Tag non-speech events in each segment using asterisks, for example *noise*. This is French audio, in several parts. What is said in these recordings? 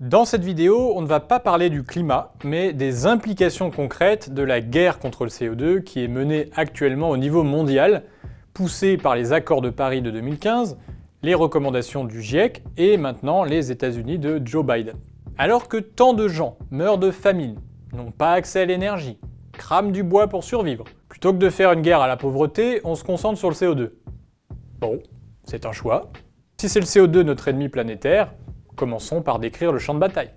Dans cette vidéo, on ne va pas parler du climat, mais des implications concrètes de la guerre contre le CO2 qui est menée actuellement au niveau mondial, poussée par les accords de Paris de 2015, les recommandations du GIEC et maintenant les États-Unis de Joe Biden. Alors que tant de gens meurent de famine, n'ont pas accès à l'énergie, crament du bois pour survivre, plutôt que de faire une guerre à la pauvreté, on se concentre sur le CO2. Bon, c'est un choix. Si c'est le CO2 notre ennemi planétaire, Commençons par décrire le champ de bataille.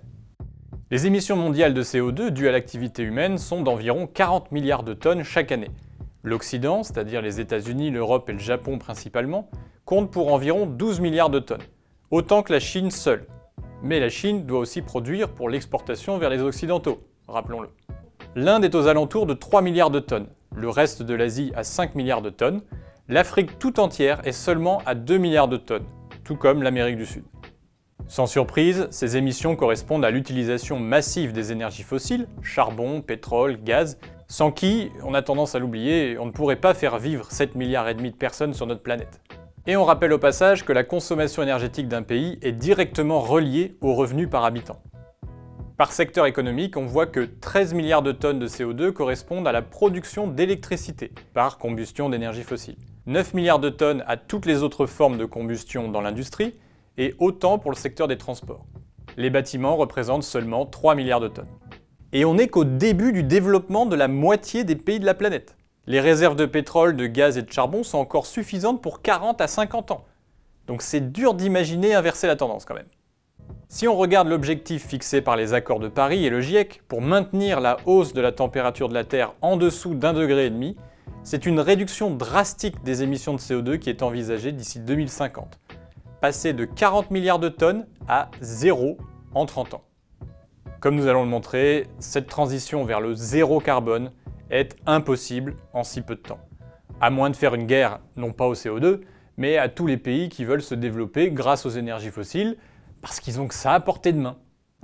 Les émissions mondiales de CO2 dues à l'activité humaine sont d'environ 40 milliards de tonnes chaque année. L'Occident, c'est-à-dire les États-Unis, l'Europe et le Japon principalement, compte pour environ 12 milliards de tonnes, autant que la Chine seule. Mais la Chine doit aussi produire pour l'exportation vers les Occidentaux, rappelons-le. L'Inde est aux alentours de 3 milliards de tonnes, le reste de l'Asie à 5 milliards de tonnes, l'Afrique tout entière est seulement à 2 milliards de tonnes, tout comme l'Amérique du Sud. Sans surprise, ces émissions correspondent à l'utilisation massive des énergies fossiles, charbon, pétrole, gaz, sans qui, on a tendance à l'oublier, on ne pourrait pas faire vivre 7 milliards et demi de personnes sur notre planète. Et on rappelle au passage que la consommation énergétique d'un pays est directement reliée aux revenus par habitant. Par secteur économique, on voit que 13 milliards de tonnes de CO2 correspondent à la production d'électricité par combustion d'énergie fossile, 9 milliards de tonnes à toutes les autres formes de combustion dans l'industrie, et autant pour le secteur des transports. Les bâtiments représentent seulement 3 milliards de tonnes. Et on n'est qu'au début du développement de la moitié des pays de la planète. Les réserves de pétrole, de gaz et de charbon sont encore suffisantes pour 40 à 50 ans. Donc c'est dur d'imaginer inverser la tendance quand même. Si on regarde l'objectif fixé par les accords de Paris et le GIEC pour maintenir la hausse de la température de la Terre en dessous d'un degré et demi, c'est une réduction drastique des émissions de CO2 qui est envisagée d'ici 2050, passer de 40 milliards de tonnes à zéro en 30 ans. Comme nous allons le montrer, cette transition vers le zéro carbone est impossible en si peu de temps. À moins de faire une guerre, non pas au CO2, mais à tous les pays qui veulent se développer grâce aux énergies fossiles, parce qu'ils ont que ça à portée de main.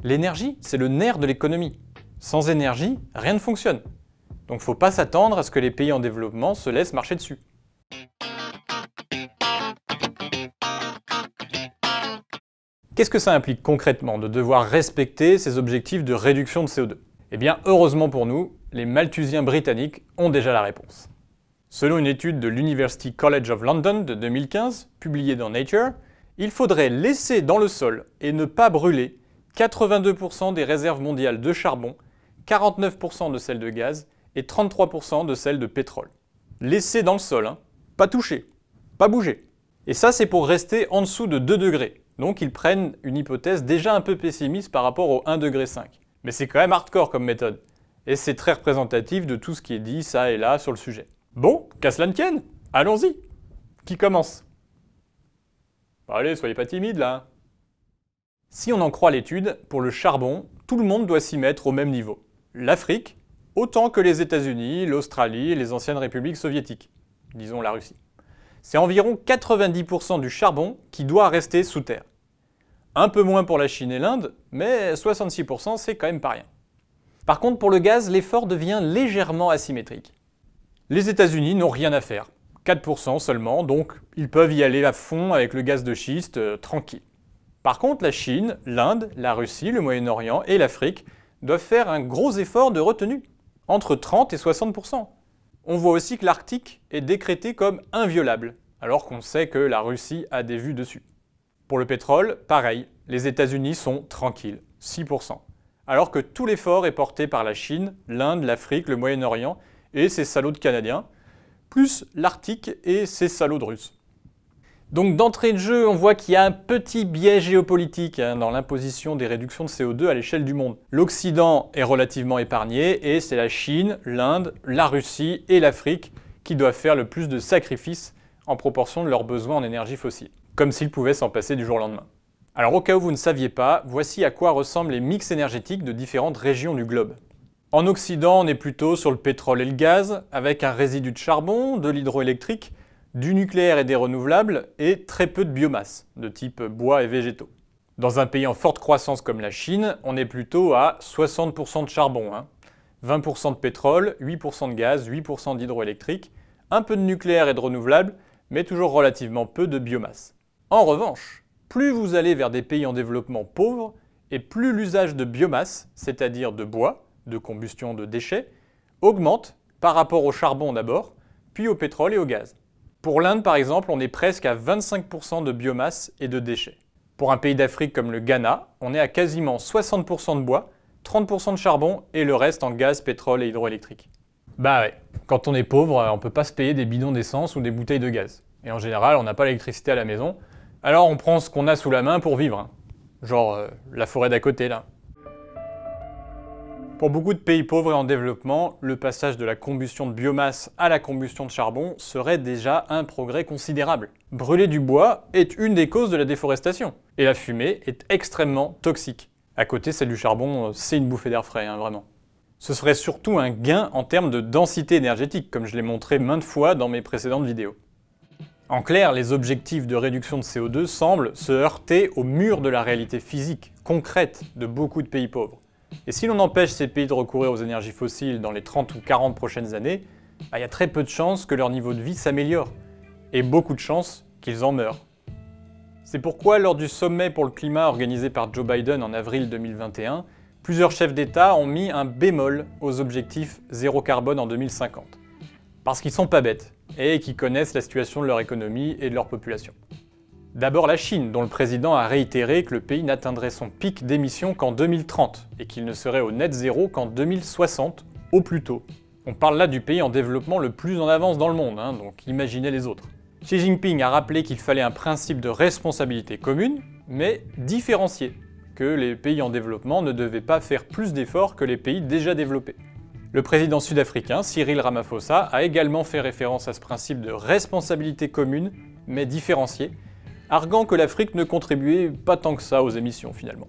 L'énergie, c'est le nerf de l'économie. Sans énergie, rien ne fonctionne. Donc faut pas s'attendre à ce que les pays en développement se laissent marcher dessus. Qu'est-ce que ça implique concrètement de devoir respecter ces objectifs de réduction de CO2 Eh bien, heureusement pour nous, les Malthusiens britanniques ont déjà la réponse. Selon une étude de l'University College of London de 2015, publiée dans Nature, il faudrait laisser dans le sol et ne pas brûler 82% des réserves mondiales de charbon, 49% de celles de gaz et 33% de celles de pétrole. Laisser dans le sol, hein, pas toucher, pas bouger. Et ça, c'est pour rester en dessous de 2 degrés, donc ils prennent une hypothèse déjà un peu pessimiste par rapport au 1,5 degré. Mais c'est quand même hardcore comme méthode. Et c'est très représentatif de tout ce qui est dit ça et là sur le sujet. Bon, qu'à cela ne tienne, allons-y. Qui commence bah, Allez, soyez pas timide là. Hein. Si on en croit l'étude, pour le charbon, tout le monde doit s'y mettre au même niveau. L'Afrique, autant que les États-Unis, l'Australie et les anciennes républiques soviétiques, disons la Russie c'est environ 90% du charbon qui doit rester sous terre. Un peu moins pour la Chine et l'Inde, mais 66% c'est quand même pas rien. Par contre, pour le gaz, l'effort devient légèrement asymétrique. Les États-Unis n'ont rien à faire, 4% seulement, donc ils peuvent y aller à fond avec le gaz de schiste, euh, tranquille. Par contre, la Chine, l'Inde, la Russie, le Moyen-Orient et l'Afrique doivent faire un gros effort de retenue, entre 30 et 60% on voit aussi que l'Arctique est décrété comme inviolable, alors qu'on sait que la Russie a des vues dessus. Pour le pétrole, pareil, les États-Unis sont tranquilles, 6%, alors que tout l'effort est porté par la Chine, l'Inde, l'Afrique, le Moyen-Orient et ses salauds de Canadiens, plus l'Arctique et ses salauds de Russes. Donc d'entrée de jeu, on voit qu'il y a un petit biais géopolitique hein, dans l'imposition des réductions de CO2 à l'échelle du monde. L'Occident est relativement épargné et c'est la Chine, l'Inde, la Russie et l'Afrique qui doivent faire le plus de sacrifices en proportion de leurs besoins en énergie fossile, comme s'ils pouvaient s'en passer du jour au lendemain. Alors au cas où vous ne saviez pas, voici à quoi ressemblent les mix énergétiques de différentes régions du globe. En Occident, on est plutôt sur le pétrole et le gaz, avec un résidu de charbon, de l'hydroélectrique, du nucléaire et des renouvelables et très peu de biomasse, de type bois et végétaux. Dans un pays en forte croissance comme la Chine, on est plutôt à 60% de charbon, 20% hein. de pétrole, 8% de gaz, 8% d'hydroélectrique, un peu de nucléaire et de renouvelables, mais toujours relativement peu de biomasse. En revanche, plus vous allez vers des pays en développement pauvres, et plus l'usage de biomasse, c'est-à-dire de bois, de combustion de déchets, augmente par rapport au charbon d'abord, puis au pétrole et au gaz. Pour l'Inde, par exemple, on est presque à 25% de biomasse et de déchets. Pour un pays d'Afrique comme le Ghana, on est à quasiment 60% de bois, 30% de charbon et le reste en gaz, pétrole et hydroélectrique. Bah ouais, quand on est pauvre, on peut pas se payer des bidons d'essence ou des bouteilles de gaz. Et en général, on n'a pas l'électricité à la maison, alors on prend ce qu'on a sous la main pour vivre. Hein. Genre euh, la forêt d'à côté là. Pour beaucoup de pays pauvres et en développement, le passage de la combustion de biomasse à la combustion de charbon serait déjà un progrès considérable. Brûler du bois est une des causes de la déforestation, et la fumée est extrêmement toxique. À côté, celle du charbon, euh, c'est une bouffée d'air frais, hein, vraiment. Ce serait surtout un gain en termes de densité énergétique, comme je l'ai montré maintes fois dans mes précédentes vidéos. En clair, les objectifs de réduction de CO2 semblent se heurter au mur de la réalité physique, concrète, de beaucoup de pays pauvres. Et si l'on empêche ces pays de recourir aux énergies fossiles dans les 30 ou 40 prochaines années, ah, il y a très peu de chances que leur niveau de vie s'améliore, et beaucoup de chances qu'ils en meurent. C'est pourquoi, lors du sommet pour le climat organisé par Joe Biden en avril 2021, plusieurs chefs d'État ont mis un bémol aux objectifs zéro carbone en 2050. Parce qu'ils sont pas bêtes, et qu'ils connaissent la situation de leur économie et de leur population. D'abord la Chine, dont le président a réitéré que le pays n'atteindrait son pic d'émissions qu'en 2030 et qu'il ne serait au net zéro qu'en 2060, au plus tôt. On parle là du pays en développement le plus en avance dans le monde, hein, donc imaginez les autres. Xi Jinping a rappelé qu'il fallait un principe de responsabilité commune, mais différencié, que les pays en développement ne devaient pas faire plus d'efforts que les pays déjà développés. Le président sud-africain Cyril Ramaphosa a également fait référence à ce principe de responsabilité commune, mais différenciée, arguant que l'Afrique ne contribuait pas tant que ça aux émissions finalement.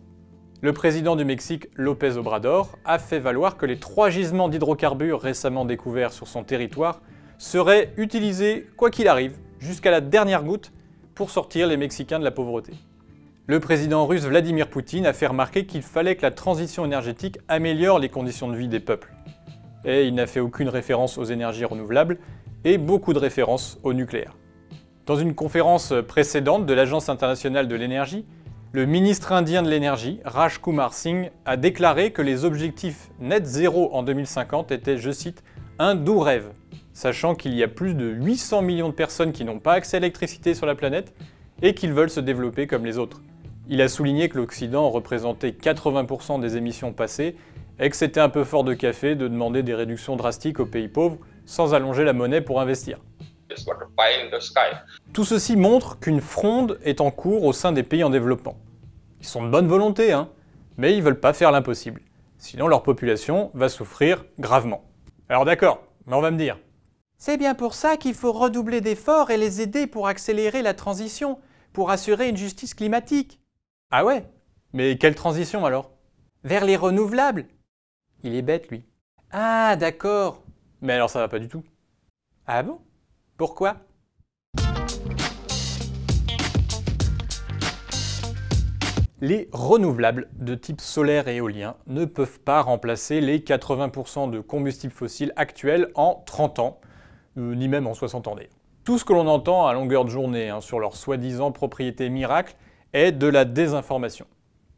Le président du Mexique, López Obrador, a fait valoir que les trois gisements d'hydrocarbures récemment découverts sur son territoire seraient utilisés, quoi qu'il arrive, jusqu'à la dernière goutte, pour sortir les Mexicains de la pauvreté. Le président russe Vladimir Poutine a fait remarquer qu'il fallait que la transition énergétique améliore les conditions de vie des peuples. Et il n'a fait aucune référence aux énergies renouvelables et beaucoup de références au nucléaire. Dans une conférence précédente de l'Agence internationale de l'énergie, le ministre indien de l'énergie, Raj Kumar Singh, a déclaré que les objectifs net zéro en 2050 étaient, je cite, un doux rêve, sachant qu'il y a plus de 800 millions de personnes qui n'ont pas accès à l'électricité sur la planète et qu'ils veulent se développer comme les autres. Il a souligné que l'Occident représentait 80% des émissions passées et que c'était un peu fort de café de demander des réductions drastiques aux pays pauvres sans allonger la monnaie pour investir. Tout ceci montre qu'une fronde est en cours au sein des pays en développement. Ils sont de bonne volonté, hein, mais ils veulent pas faire l'impossible. Sinon, leur population va souffrir gravement. Alors d'accord, mais on va me dire. C'est bien pour ça qu'il faut redoubler d'efforts et les aider pour accélérer la transition, pour assurer une justice climatique. Ah ouais Mais quelle transition alors Vers les renouvelables Il est bête, lui. Ah d'accord, mais alors ça va pas du tout. Ah bon pourquoi Les renouvelables de type solaire et éolien ne peuvent pas remplacer les 80% de combustibles fossiles actuels en 30 ans, euh, ni même en 60 ans d'ailleurs. Tout ce que l'on entend à longueur de journée hein, sur leurs soi-disant propriétés miracles est de la désinformation.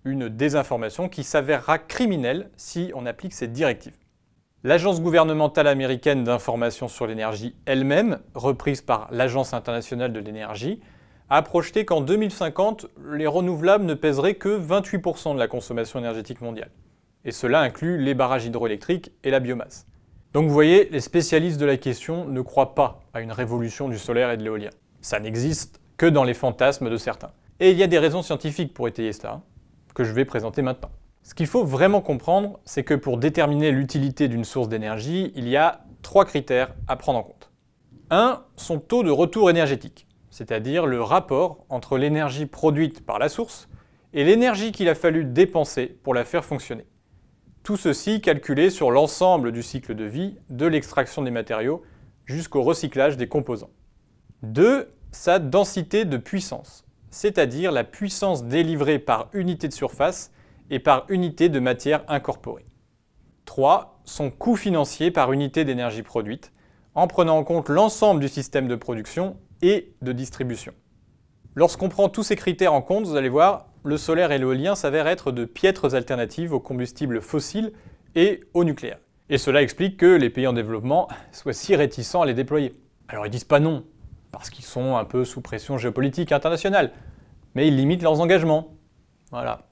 Une désinformation qui s'avérera criminelle si on applique cette directive. L'Agence gouvernementale américaine d'information sur l'énergie elle-même, reprise par l'Agence internationale de l'énergie, a projeté qu'en 2050, les renouvelables ne pèseraient que 28% de la consommation énergétique mondiale. Et cela inclut les barrages hydroélectriques et la biomasse. Donc vous voyez, les spécialistes de la question ne croient pas à une révolution du solaire et de l'éolien. Ça n'existe que dans les fantasmes de certains. Et il y a des raisons scientifiques pour étayer cela, hein, que je vais présenter maintenant. Ce qu'il faut vraiment comprendre, c'est que pour déterminer l'utilité d'une source d'énergie, il y a trois critères à prendre en compte. 1. Son taux de retour énergétique, c'est-à-dire le rapport entre l'énergie produite par la source et l'énergie qu'il a fallu dépenser pour la faire fonctionner. Tout ceci calculé sur l'ensemble du cycle de vie, de l'extraction des matériaux jusqu'au recyclage des composants. 2. Sa densité de puissance, c'est-à-dire la puissance délivrée par unité de surface et par unité de matière incorporée. 3. Son coût financier par unité d'énergie produite, en prenant en compte l'ensemble du système de production et de distribution. Lorsqu'on prend tous ces critères en compte, vous allez voir, le solaire et l'éolien s'avèrent être de piètres alternatives aux combustibles fossiles et au nucléaire. Et cela explique que les pays en développement soient si réticents à les déployer. Alors ils disent pas non, parce qu'ils sont un peu sous pression géopolitique internationale, mais ils limitent leurs engagements. Voilà.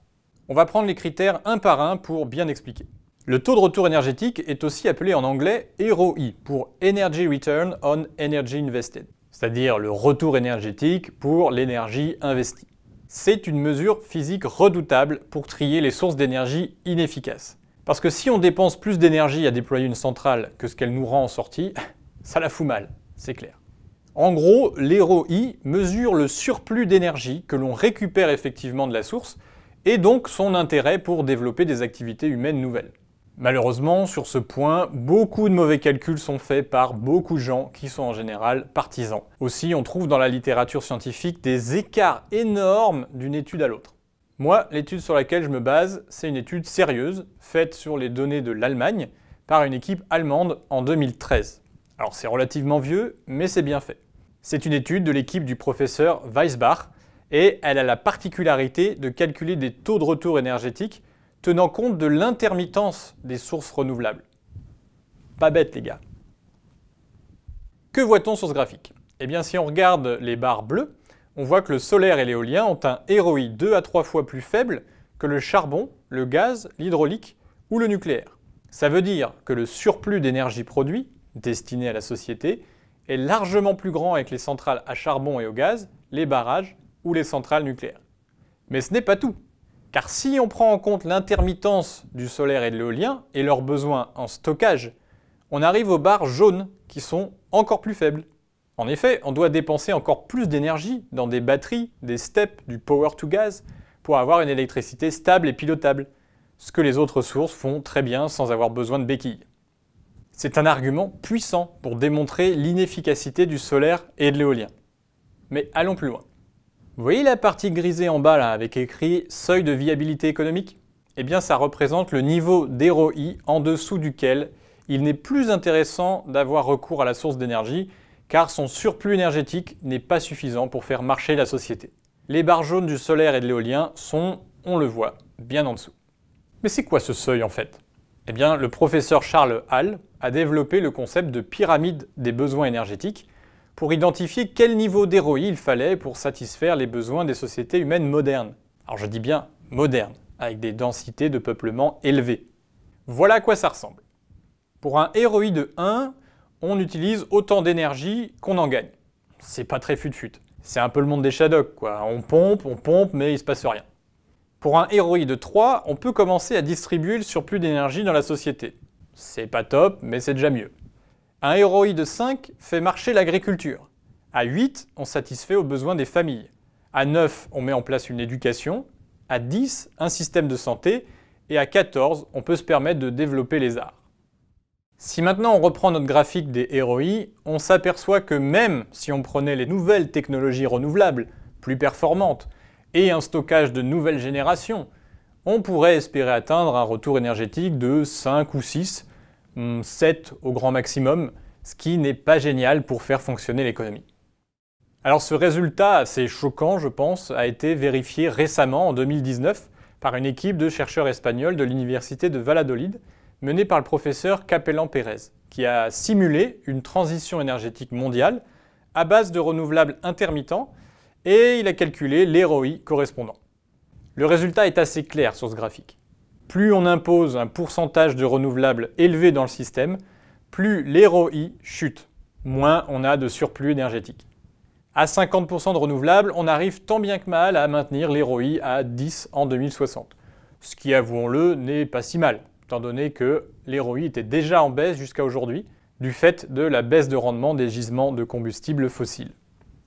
On va prendre les critères un par un pour bien expliquer. Le taux de retour énergétique est aussi appelé en anglais ROI e, pour Energy Return on Energy Invested, c'est-à-dire le retour énergétique pour l'énergie investie. C'est une mesure physique redoutable pour trier les sources d'énergie inefficaces. Parce que si on dépense plus d'énergie à déployer une centrale que ce qu'elle nous rend en sortie, *laughs* ça la fout mal, c'est clair. En gros, l'EROI e mesure le surplus d'énergie que l'on récupère effectivement de la source et donc son intérêt pour développer des activités humaines nouvelles. Malheureusement, sur ce point, beaucoup de mauvais calculs sont faits par beaucoup de gens qui sont en général partisans. Aussi, on trouve dans la littérature scientifique des écarts énormes d'une étude à l'autre. Moi, l'étude sur laquelle je me base, c'est une étude sérieuse, faite sur les données de l'Allemagne, par une équipe allemande en 2013. Alors c'est relativement vieux, mais c'est bien fait. C'est une étude de l'équipe du professeur Weisbach, et elle a la particularité de calculer des taux de retour énergétique tenant compte de l'intermittence des sources renouvelables. Pas bête les gars. Que voit-on sur ce graphique Eh bien si on regarde les barres bleues, on voit que le solaire et l'éolien ont un ROI 2 à 3 fois plus faible que le charbon, le gaz, l'hydraulique ou le nucléaire. Ça veut dire que le surplus d'énergie produit, destiné à la société, est largement plus grand avec les centrales à charbon et au gaz, les barrages ou les centrales nucléaires. Mais ce n'est pas tout, car si on prend en compte l'intermittence du solaire et de l'éolien et leurs besoins en stockage, on arrive aux barres jaunes qui sont encore plus faibles. En effet, on doit dépenser encore plus d'énergie dans des batteries, des steps, du power to gas pour avoir une électricité stable et pilotable, ce que les autres sources font très bien sans avoir besoin de béquilles. C'est un argument puissant pour démontrer l'inefficacité du solaire et de l'éolien. Mais allons plus loin. Vous voyez la partie grisée en bas là, avec écrit seuil de viabilité économique Eh bien ça représente le niveau d'héroïe en dessous duquel il n'est plus intéressant d'avoir recours à la source d'énergie car son surplus énergétique n'est pas suffisant pour faire marcher la société. Les barres jaunes du solaire et de l'éolien sont, on le voit, bien en dessous. Mais c'est quoi ce seuil en fait Eh bien le professeur Charles Hall a développé le concept de pyramide des besoins énergétiques pour identifier quel niveau d'héroï il fallait pour satisfaire les besoins des sociétés humaines modernes. Alors je dis bien modernes, avec des densités de peuplement élevées. Voilà à quoi ça ressemble. Pour un héroïde de 1, on utilise autant d'énergie qu'on en gagne. C'est pas très fut-fut. C'est un peu le monde des Shadocks, quoi. On pompe, on pompe, mais il se passe rien. Pour un héroïde de 3, on peut commencer à distribuer le surplus d'énergie dans la société. C'est pas top, mais c'est déjà mieux. Un héroïde de 5 fait marcher l'agriculture. À 8, on satisfait aux besoins des familles. À 9, on met en place une éducation. À 10, un système de santé. Et à 14, on peut se permettre de développer les arts. Si maintenant on reprend notre graphique des ROI, on s'aperçoit que même si on prenait les nouvelles technologies renouvelables, plus performantes, et un stockage de nouvelles générations, on pourrait espérer atteindre un retour énergétique de 5 ou 6 7 au grand maximum, ce qui n'est pas génial pour faire fonctionner l'économie. Alors ce résultat assez choquant, je pense, a été vérifié récemment, en 2019, par une équipe de chercheurs espagnols de l'université de Valladolid, menée par le professeur Capellan Pérez, qui a simulé une transition énergétique mondiale à base de renouvelables intermittents, et il a calculé les correspondant. Le résultat est assez clair sur ce graphique. Plus on impose un pourcentage de renouvelables élevé dans le système, plus l'héroï chute, moins on a de surplus énergétique. À 50% de renouvelables, on arrive tant bien que mal à maintenir l'ROI à 10 en 2060. Ce qui, avouons-le, n'est pas si mal, étant donné que l'ROI était déjà en baisse jusqu'à aujourd'hui, du fait de la baisse de rendement des gisements de combustibles fossiles.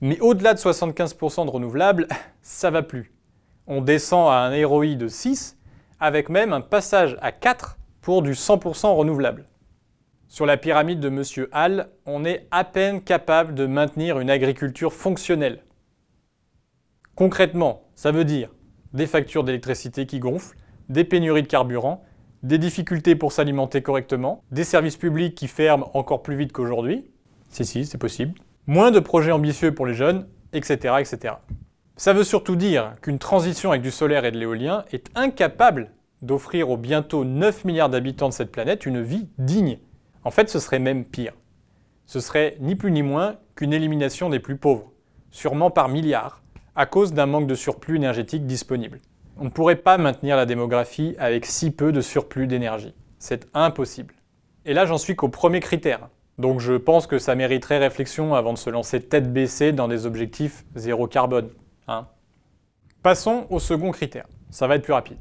Mais au-delà de 75% de renouvelables, *laughs* ça va plus. On descend à un ROI de 6, avec même un passage à 4 pour du 100% renouvelable. Sur la pyramide de M. Hall, on est à peine capable de maintenir une agriculture fonctionnelle. Concrètement, ça veut dire des factures d'électricité qui gonflent, des pénuries de carburant, des difficultés pour s'alimenter correctement, des services publics qui ferment encore plus vite qu'aujourd'hui. Si, si, c'est possible. Moins de projets ambitieux pour les jeunes, etc. etc. Ça veut surtout dire qu'une transition avec du solaire et de l'éolien est incapable d'offrir aux bientôt 9 milliards d'habitants de cette planète une vie digne. En fait, ce serait même pire. Ce serait ni plus ni moins qu'une élimination des plus pauvres, sûrement par milliards, à cause d'un manque de surplus énergétique disponible. On ne pourrait pas maintenir la démographie avec si peu de surplus d'énergie. C'est impossible. Et là, j'en suis qu'au premier critère. Donc je pense que ça mériterait réflexion avant de se lancer tête baissée dans des objectifs zéro carbone. Hein. Passons au second critère, ça va être plus rapide.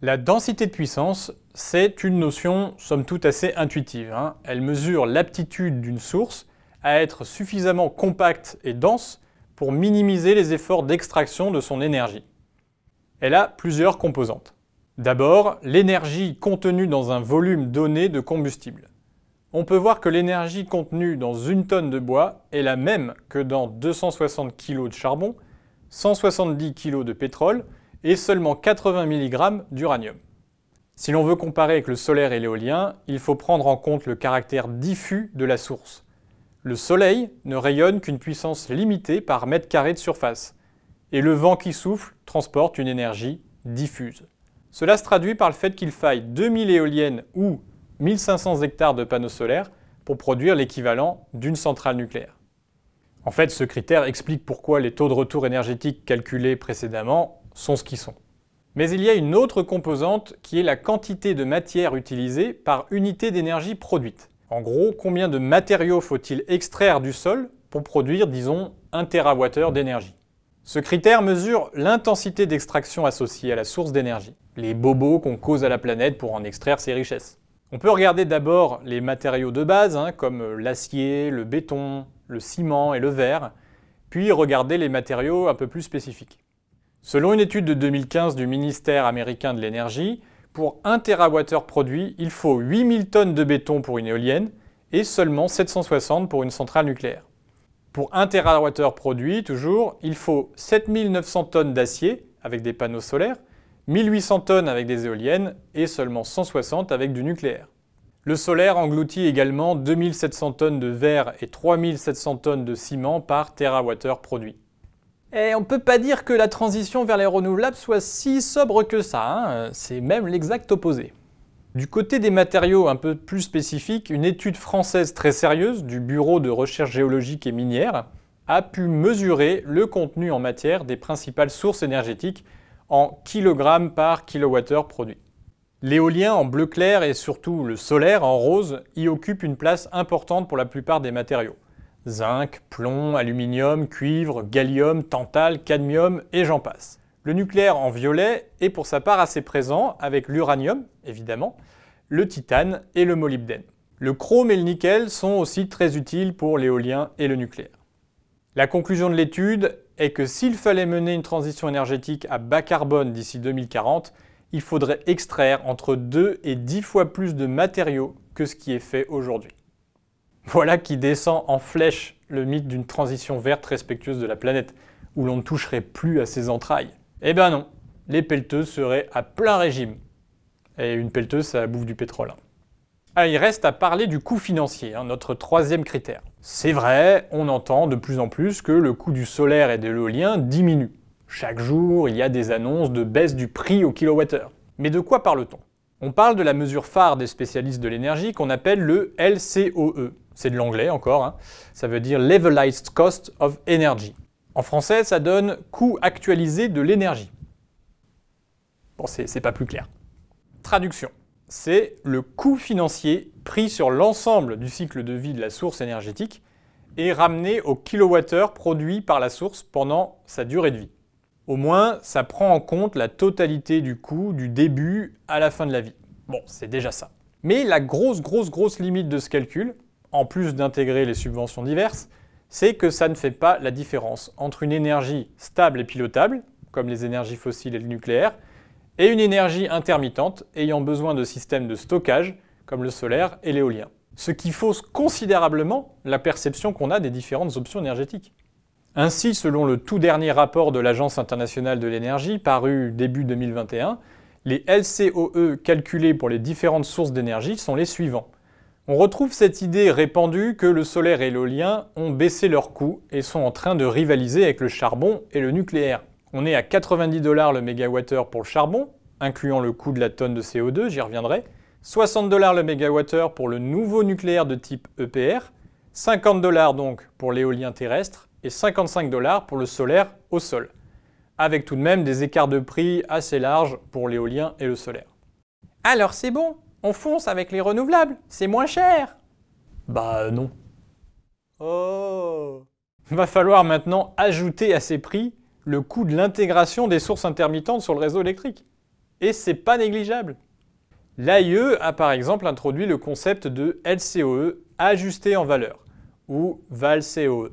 La densité de puissance, c'est une notion somme toute assez intuitive. Hein. Elle mesure l'aptitude d'une source à être suffisamment compacte et dense pour minimiser les efforts d'extraction de son énergie. Elle a plusieurs composantes. D'abord, l'énergie contenue dans un volume donné de combustible. On peut voir que l'énergie contenue dans une tonne de bois est la même que dans 260 kg de charbon 170 kg de pétrole et seulement 80 mg d'uranium. Si l'on veut comparer avec le solaire et l'éolien, il faut prendre en compte le caractère diffus de la source. Le soleil ne rayonne qu'une puissance limitée par mètre carré de surface, et le vent qui souffle transporte une énergie diffuse. Cela se traduit par le fait qu'il faille 2000 éoliennes ou 1500 hectares de panneaux solaires pour produire l'équivalent d'une centrale nucléaire. En fait, ce critère explique pourquoi les taux de retour énergétique calculés précédemment sont ce qu'ils sont. Mais il y a une autre composante qui est la quantité de matière utilisée par unité d'énergie produite. En gros, combien de matériaux faut-il extraire du sol pour produire, disons, 1 TWh d'énergie Ce critère mesure l'intensité d'extraction associée à la source d'énergie, les bobos qu'on cause à la planète pour en extraire ses richesses. On peut regarder d'abord les matériaux de base, hein, comme l'acier, le béton, le ciment et le verre, puis regarder les matériaux un peu plus spécifiques. Selon une étude de 2015 du ministère américain de l'énergie, pour 1 TWh produit, il faut 8000 tonnes de béton pour une éolienne et seulement 760 pour une centrale nucléaire. Pour 1 TWh produit, toujours, il faut 7900 tonnes d'acier avec des panneaux solaires, 1800 tonnes avec des éoliennes et seulement 160 avec du nucléaire. Le solaire engloutit également 2700 tonnes de verre et 3700 tonnes de ciment par TWh produit. Et on ne peut pas dire que la transition vers les renouvelables soit si sobre que ça, hein. c'est même l'exact opposé. Du côté des matériaux un peu plus spécifiques, une étude française très sérieuse du Bureau de recherche géologique et minière a pu mesurer le contenu en matière des principales sources énergétiques en kilogrammes par kilowattheure produit. L'éolien en bleu clair et surtout le solaire en rose y occupent une place importante pour la plupart des matériaux. Zinc, plomb, aluminium, cuivre, gallium, tantal, cadmium et j'en passe. Le nucléaire en violet est pour sa part assez présent avec l'uranium, évidemment, le titane et le molybdène. Le chrome et le nickel sont aussi très utiles pour l'éolien et le nucléaire. La conclusion de l'étude est que s'il fallait mener une transition énergétique à bas carbone d'ici 2040, il faudrait extraire entre 2 et 10 fois plus de matériaux que ce qui est fait aujourd'hui. Voilà qui descend en flèche le mythe d'une transition verte respectueuse de la planète, où l'on ne toucherait plus à ses entrailles. Eh ben non, les pelleteuses seraient à plein régime. Et une pelleteuse, ça bouffe du pétrole. Hein. Ah, il reste à parler du coût financier, hein, notre troisième critère. C'est vrai, on entend de plus en plus que le coût du solaire et de l'éolien diminue. Chaque jour, il y a des annonces de baisse du prix au kilowattheure. Mais de quoi parle-t-on On parle de la mesure phare des spécialistes de l'énergie qu'on appelle le LCOE. C'est de l'anglais encore, hein. ça veut dire Levelized Cost of Energy. En français, ça donne coût actualisé de l'énergie. Bon, c'est pas plus clair. Traduction. C'est le coût financier pris sur l'ensemble du cycle de vie de la source énergétique et ramené au kilowattheure produit par la source pendant sa durée de vie. Au moins, ça prend en compte la totalité du coût du début à la fin de la vie. Bon, c'est déjà ça. Mais la grosse, grosse, grosse limite de ce calcul, en plus d'intégrer les subventions diverses, c'est que ça ne fait pas la différence entre une énergie stable et pilotable, comme les énergies fossiles et le nucléaire, et une énergie intermittente ayant besoin de systèmes de stockage, comme le solaire et l'éolien. Ce qui fausse considérablement la perception qu'on a des différentes options énergétiques. Ainsi, selon le tout dernier rapport de l'Agence internationale de l'énergie paru début 2021, les LCOE calculés pour les différentes sources d'énergie sont les suivants. On retrouve cette idée répandue que le solaire et l'éolien ont baissé leurs coûts et sont en train de rivaliser avec le charbon et le nucléaire. On est à 90 dollars le mégawattheure pour le charbon, incluant le coût de la tonne de CO2, j'y reviendrai, 60 dollars le mégawattheure pour le nouveau nucléaire de type EPR, 50 dollars donc pour l'éolien terrestre, et 55 dollars pour le solaire au sol, avec tout de même des écarts de prix assez larges pour l'éolien et le solaire. Alors c'est bon, on fonce avec les renouvelables, c'est moins cher Bah non. Oh Va falloir maintenant ajouter à ces prix le coût de l'intégration des sources intermittentes sur le réseau électrique. Et c'est pas négligeable. L'AIE a par exemple introduit le concept de LCOE ajusté en valeur, ou ValCOE.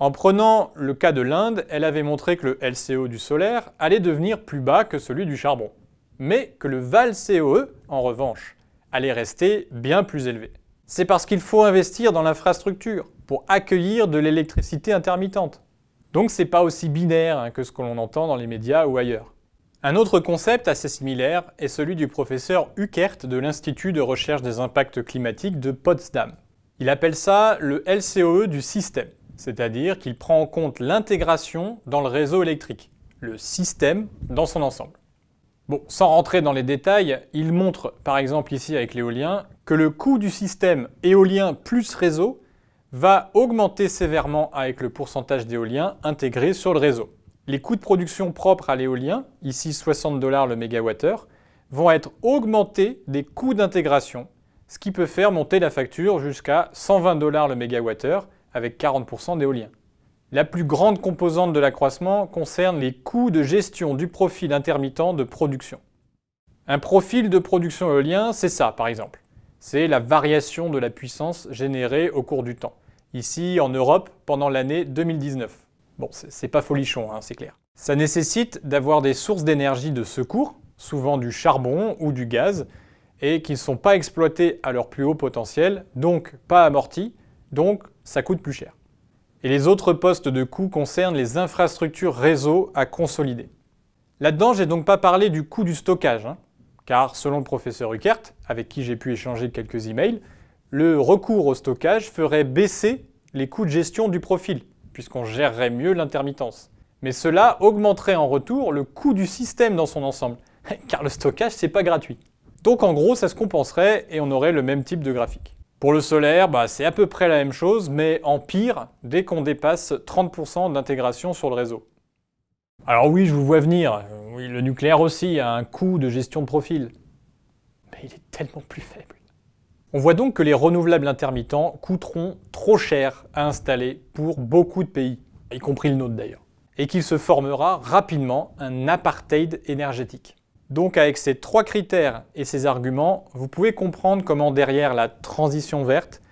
En prenant le cas de l'Inde, elle avait montré que le LCO du solaire allait devenir plus bas que celui du charbon, mais que le VAL-COE, en revanche, allait rester bien plus élevé. C'est parce qu'il faut investir dans l'infrastructure pour accueillir de l'électricité intermittente. Donc c'est pas aussi binaire hein, que ce que l'on entend dans les médias ou ailleurs. Un autre concept assez similaire est celui du professeur Huckert de l'Institut de recherche des impacts climatiques de Potsdam. Il appelle ça le LCOE du système c'est-à-dire qu'il prend en compte l'intégration dans le réseau électrique, le système dans son ensemble. Bon, sans rentrer dans les détails, il montre par exemple ici avec l'éolien que le coût du système éolien plus réseau va augmenter sévèrement avec le pourcentage d'éolien intégré sur le réseau. Les coûts de production propres à l'éolien, ici 60 dollars le mégawattheure, vont être augmentés des coûts d'intégration, ce qui peut faire monter la facture jusqu'à 120 dollars le mégawattheure avec 40% d'éolien. La plus grande composante de l'accroissement concerne les coûts de gestion du profil intermittent de production. Un profil de production éolien, c'est ça par exemple. C'est la variation de la puissance générée au cours du temps. Ici en Europe pendant l'année 2019. Bon, c'est pas folichon, hein, c'est clair. Ça nécessite d'avoir des sources d'énergie de secours, souvent du charbon ou du gaz, et qui ne sont pas exploitées à leur plus haut potentiel, donc pas amorties, donc ça coûte plus cher. Et les autres postes de coût concernent les infrastructures réseau à consolider. Là-dedans, j'ai donc pas parlé du coût du stockage, hein, car selon le professeur Uckert, avec qui j'ai pu échanger quelques emails, le recours au stockage ferait baisser les coûts de gestion du profil, puisqu'on gérerait mieux l'intermittence. Mais cela augmenterait en retour le coût du système dans son ensemble, *laughs* car le stockage, c'est pas gratuit. Donc en gros, ça se compenserait et on aurait le même type de graphique. Pour le solaire, bah, c'est à peu près la même chose, mais en pire, dès qu'on dépasse 30% d'intégration sur le réseau. Alors oui, je vous vois venir, euh, oui, le nucléaire aussi a un coût de gestion de profil, mais il est tellement plus faible. On voit donc que les renouvelables intermittents coûteront trop cher à installer pour beaucoup de pays, y compris le nôtre d'ailleurs, et qu'il se formera rapidement un apartheid énergétique. Donc avec ces trois critères et ces arguments, vous pouvez comprendre comment derrière la transition verte,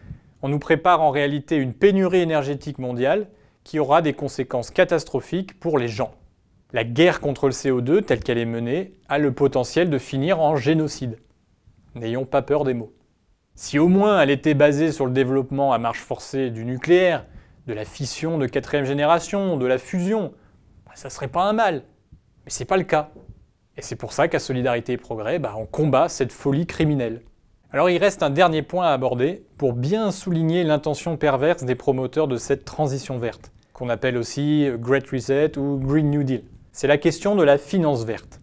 on nous prépare en réalité une pénurie énergétique mondiale qui aura des conséquences catastrophiques pour les gens. La guerre contre le CO2 telle qu'elle est menée a le potentiel de finir en génocide. N'ayons pas peur des mots. Si au moins elle était basée sur le développement à marche forcée du nucléaire, de la fission de quatrième génération, de la fusion, ça serait pas un mal. Mais c'est pas le cas. Et c'est pour ça qu'à Solidarité et Progrès, bah, on combat cette folie criminelle. Alors il reste un dernier point à aborder pour bien souligner l'intention perverse des promoteurs de cette transition verte, qu'on appelle aussi Great Reset ou Green New Deal. C'est la question de la finance verte.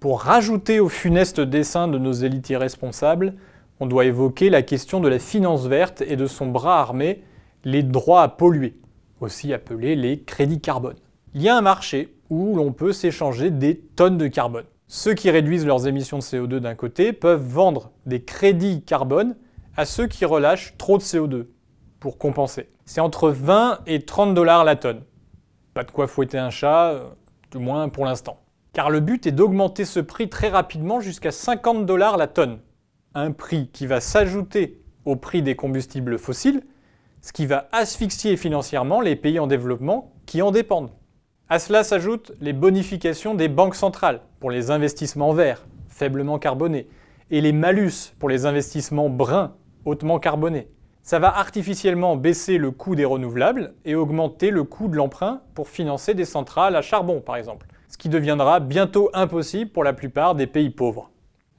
Pour rajouter au funeste dessein de nos élites irresponsables, on doit évoquer la question de la finance verte et de son bras armé, les droits à polluer aussi appelés les crédits carbone. Il y a un marché où l'on peut s'échanger des tonnes de carbone. Ceux qui réduisent leurs émissions de CO2 d'un côté peuvent vendre des crédits carbone à ceux qui relâchent trop de CO2 pour compenser. C'est entre 20 et 30 dollars la tonne. Pas de quoi fouetter un chat, euh, du moins pour l'instant. Car le but est d'augmenter ce prix très rapidement jusqu'à 50 dollars la tonne. Un prix qui va s'ajouter au prix des combustibles fossiles, ce qui va asphyxier financièrement les pays en développement qui en dépendent. À cela s'ajoutent les bonifications des banques centrales pour les investissements verts, faiblement carbonés, et les malus pour les investissements bruns, hautement carbonés. Ça va artificiellement baisser le coût des renouvelables et augmenter le coût de l'emprunt pour financer des centrales à charbon, par exemple, ce qui deviendra bientôt impossible pour la plupart des pays pauvres.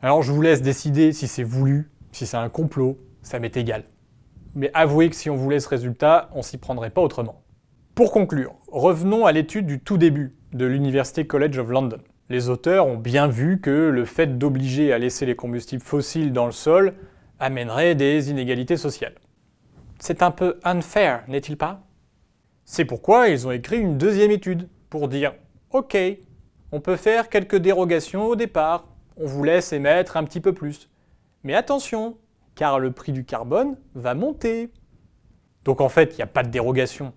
Alors je vous laisse décider si c'est voulu, si c'est un complot, ça m'est égal mais avouez que si on voulait ce résultat, on s'y prendrait pas autrement. Pour conclure, revenons à l'étude du tout début de l'Université College of London. Les auteurs ont bien vu que le fait d'obliger à laisser les combustibles fossiles dans le sol amènerait des inégalités sociales. C'est un peu unfair, n'est-il pas C'est pourquoi ils ont écrit une deuxième étude, pour dire « Ok, on peut faire quelques dérogations au départ, on vous laisse émettre un petit peu plus. Mais attention, car le prix du carbone va monter. Donc en fait, il n'y a pas de dérogation.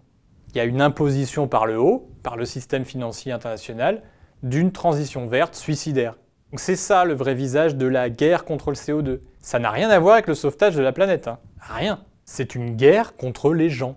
Il y a une imposition par le haut, par le système financier international, d'une transition verte suicidaire. Donc c'est ça le vrai visage de la guerre contre le CO2. Ça n'a rien à voir avec le sauvetage de la planète. Hein. Rien. C'est une guerre contre les gens.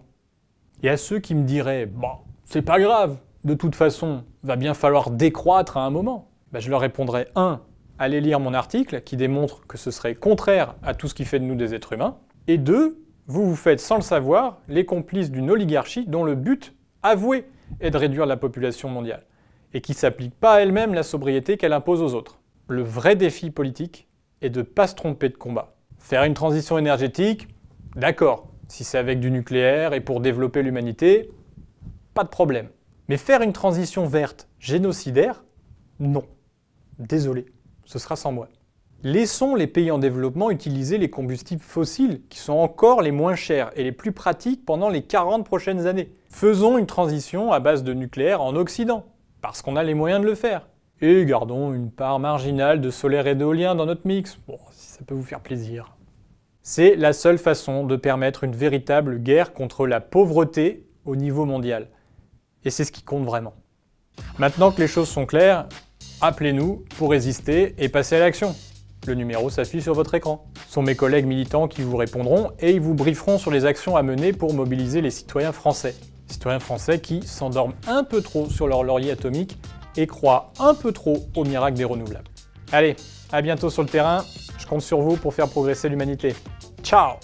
Et à ceux qui me diraient, Bon, c'est pas grave, de toute façon, va bien falloir décroître à un moment, ben, je leur répondrais 1 allez lire mon article qui démontre que ce serait contraire à tout ce qui fait de nous des êtres humains. Et deux, vous vous faites sans le savoir les complices d'une oligarchie dont le but avoué est de réduire la population mondiale et qui s'applique pas à elle-même la sobriété qu'elle impose aux autres. Le vrai défi politique est de ne pas se tromper de combat. Faire une transition énergétique, d'accord, si c'est avec du nucléaire et pour développer l'humanité, pas de problème. Mais faire une transition verte génocidaire, non. Désolé ce sera sans moi. Laissons les pays en développement utiliser les combustibles fossiles, qui sont encore les moins chers et les plus pratiques pendant les 40 prochaines années. Faisons une transition à base de nucléaire en Occident, parce qu'on a les moyens de le faire. Et gardons une part marginale de solaire et d'éolien dans notre mix, bon, si ça peut vous faire plaisir. C'est la seule façon de permettre une véritable guerre contre la pauvreté au niveau mondial. Et c'est ce qui compte vraiment. Maintenant que les choses sont claires, Appelez-nous pour résister et passer à l'action. Le numéro s'affiche sur votre écran. Ce sont mes collègues militants qui vous répondront et ils vous brieferont sur les actions à mener pour mobiliser les citoyens français. Citoyens français qui s'endorment un peu trop sur leur laurier atomique et croient un peu trop au miracle des renouvelables. Allez, à bientôt sur le terrain, je compte sur vous pour faire progresser l'humanité. Ciao